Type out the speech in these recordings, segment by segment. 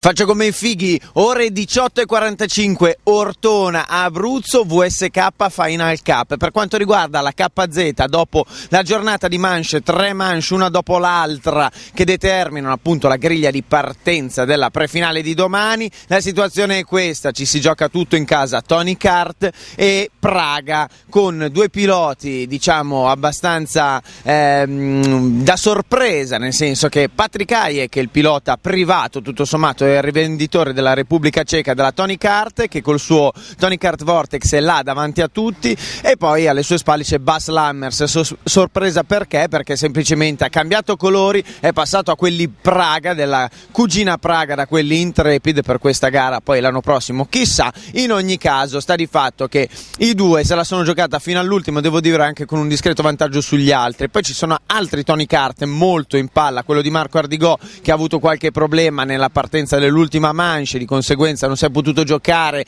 Faccio come i fighi, ore 18.45, Ortona, Abruzzo, VSK Final Cup. Per quanto riguarda la KZ, dopo la giornata di manche, tre manche una dopo l'altra, che determinano appunto la griglia di partenza della prefinale di domani, la situazione è questa, ci si gioca tutto in casa Tony Kart e Praga, con due piloti diciamo abbastanza ehm, da sorpresa, nel senso che Patrick Hayek, il pilota privato tutto sommato il eh, rivenditore della Repubblica Ceca della Tony Kart che col suo Tony Kart Vortex è là davanti a tutti e poi alle sue spalle c'è Bass Lammers, sorpresa perché? Perché semplicemente ha cambiato colori, è passato a quelli Praga, della cugina Praga, da quelli Intrepid per questa gara, poi l'anno prossimo chissà, in ogni caso sta di fatto che i due se la sono giocata fino all'ultimo, devo dire anche con un discreto vantaggio sugli altri, poi ci sono altri Tony Kart molto in palla, quello di Marco Ardigò che ha avuto qualche problema nella partenza giornata dell'ultima manche, di conseguenza non si è potuto giocare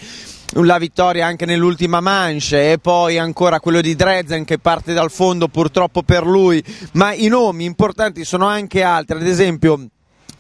la vittoria anche nell'ultima manche e poi ancora quello di Drezen che parte dal fondo purtroppo per lui, ma i nomi importanti sono anche altri, ad esempio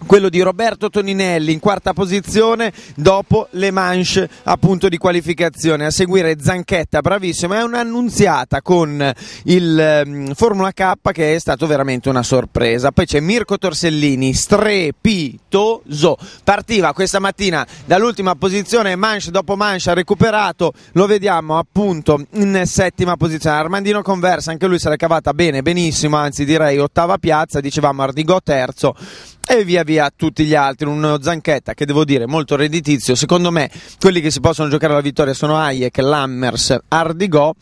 quello di Roberto Toninelli in quarta posizione dopo le manche appunto di qualificazione a seguire Zanchetta bravissimo è un'annunziata con il um, Formula K che è stato veramente una sorpresa poi c'è Mirko Torsellini strepitoso partiva questa mattina dall'ultima posizione manche dopo manche ha recuperato lo vediamo appunto in settima posizione Armandino Conversa anche lui se l'è cavata bene benissimo anzi direi ottava piazza dicevamo Ardigo terzo e via via tutti gli altri. Uno Zanchetta che devo dire molto redditizio. Secondo me quelli che si possono giocare alla vittoria sono Hayek, Lammers, Ardigo.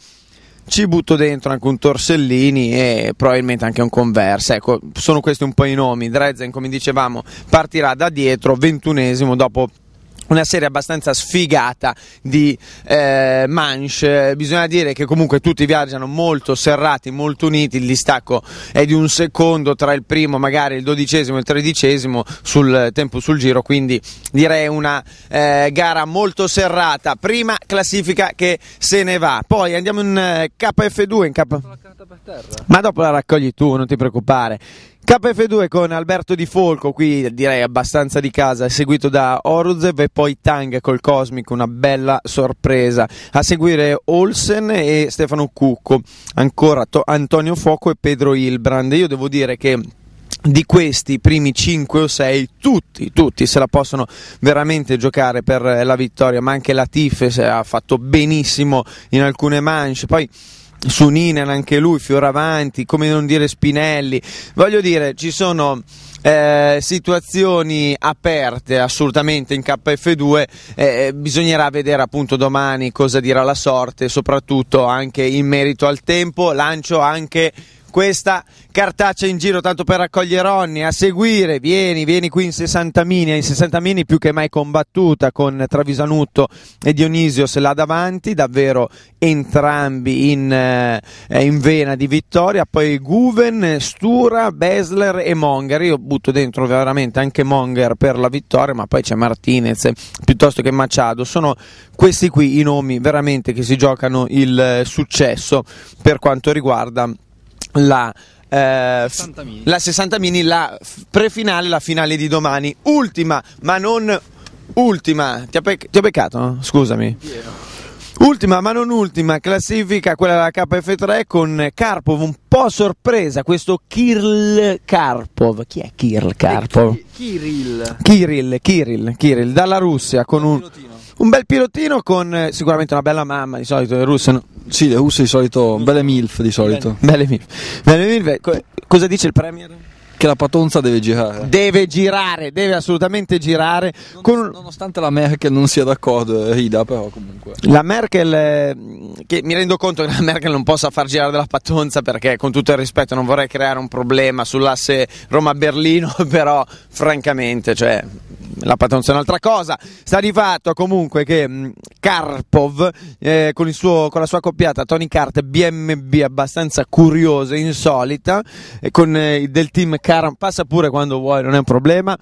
ci butto dentro anche un Torsellini e probabilmente anche un Converse. Ecco, sono questi un po' i nomi. Drezen, come dicevamo, partirà da dietro, ventunesimo dopo una serie abbastanza sfigata di eh, manche, bisogna dire che comunque tutti viaggiano molto serrati, molto uniti, il distacco è di un secondo tra il primo, magari il dodicesimo e il tredicesimo sul tempo sul giro, quindi direi una eh, gara molto serrata, prima classifica che se ne va, poi andiamo in eh, KF2, in K... Ma dopo la raccogli tu, non ti preoccupare. KF2 con Alberto Di Folco, qui direi abbastanza di casa, seguito da Oruzev e poi Tang col Cosmic, una bella sorpresa. A seguire Olsen e Stefano Cucco, ancora to- Antonio Foco e Pedro Ilbrand. Io devo dire che di questi primi 5 o 6 tutti, tutti se la possono veramente giocare per la vittoria ma anche la Tiff ha fatto benissimo in alcune manche poi Suninan anche lui, Fioravanti, come non dire Spinelli, voglio dire ci sono eh, situazioni aperte assolutamente in KF2, eh, eh, bisognerà vedere appunto domani cosa dirà la sorte, soprattutto anche in merito al tempo, lancio anche questa cartaccia in giro tanto per raccogliere onni, a seguire vieni, vieni qui in 60 mini, in 60 mini più che mai combattuta con Travisanutto e Dionisio se là davanti, davvero entrambi in, eh, in vena di vittoria, poi Guven, Stura, Besler e Monger, io butto dentro veramente anche Monger per la vittoria, ma poi c'è Martinez piuttosto che Machado, sono questi qui i nomi veramente che si giocano il eh, successo per quanto riguarda la... Eh, 60 mini. la 60 mini, la prefinale, la finale di domani, ultima ma non ultima. Ti ha, pe- ti ha beccato? Scusami. Yeah. Ultima ma non ultima classifica, quella della KF3 con Karpov, un po' sorpresa questo Kirill Karpov. Chi è Kirill Karpov? Eh, Kirill. Kirill, Kirill, Kirill, dalla Russia con un, un, bel pilotino con eh, sicuramente una bella mamma, di solito le russe no? Sì, le russe di solito, belle milf di solito. Bene. Belle milf. Belle milf, eh, cosa dice il Premier? che la patonza deve girare. Deve girare, deve assolutamente girare. Non, con... Nonostante la Merkel non sia d'accordo, eh, rida però comunque. La Merkel, eh, che mi rendo conto che la Merkel non possa far girare della patonza perché con tutto il rispetto non vorrei creare un problema sull'asse Roma-Berlino, però francamente, cioè, la patronza è un'altra cosa. Sta di fatto comunque che mh, mm, Karpov eh, con, suo, con, la sua coppiata Tony Kart BMB abbastanza curiosa, insolita, con, eh, del team Karam, passa pure quando vuoi, non è un problema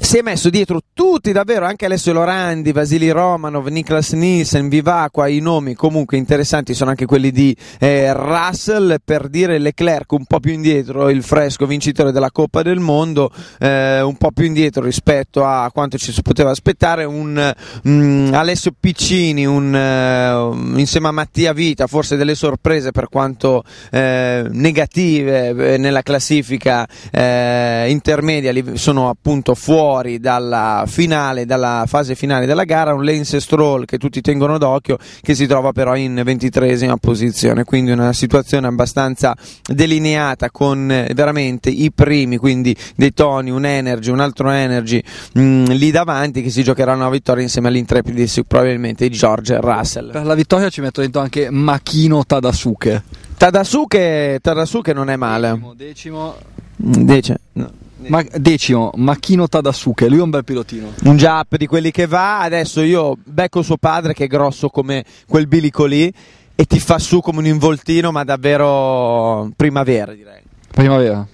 si è messo dietro tutti davvero, anche Alessio Lorandi, Vasili Romanov, Niklas Nielsen, Vivacqua, i nomi comunque interessanti sono anche quelli di eh, Russell, per dire Leclerc un po' più indietro, il fresco vincitore della Coppa del Mondo, eh, un po' più indietro rispetto a quanto ci si poteva aspettare, un um, Alessio Piccini un, uh, insieme a Mattia Vita, forse delle sorprese per quanto eh, negative eh, nella classifica eh, intermedia, sono appunto fuori fuori dalla finale, dalla fase finale della gara, un Lance Stroll che tutti tengono d'occhio, che si trova però in ventitresima posizione, quindi una situazione abbastanza delineata con eh, veramente i primi, quindi dei Tony, un Energy, un altro Energy mh, mm, lì davanti che si giocheranno la vittoria insieme all'intrepidi probabilmente George Russell. Per la vittoria ci metto dentro anche Makino Tadasuke. Tadasuke, Tadasuke non è male. Decimo, decimo. Dece. No. Ma, decimo, oh, Machino Tadasuke, lui è un bel pilotino. Un jump di quelli che va, adesso io becco suo padre che è grosso come quel bilico lì e ti fa su come un involtino, ma davvero primavera direi. Primavera.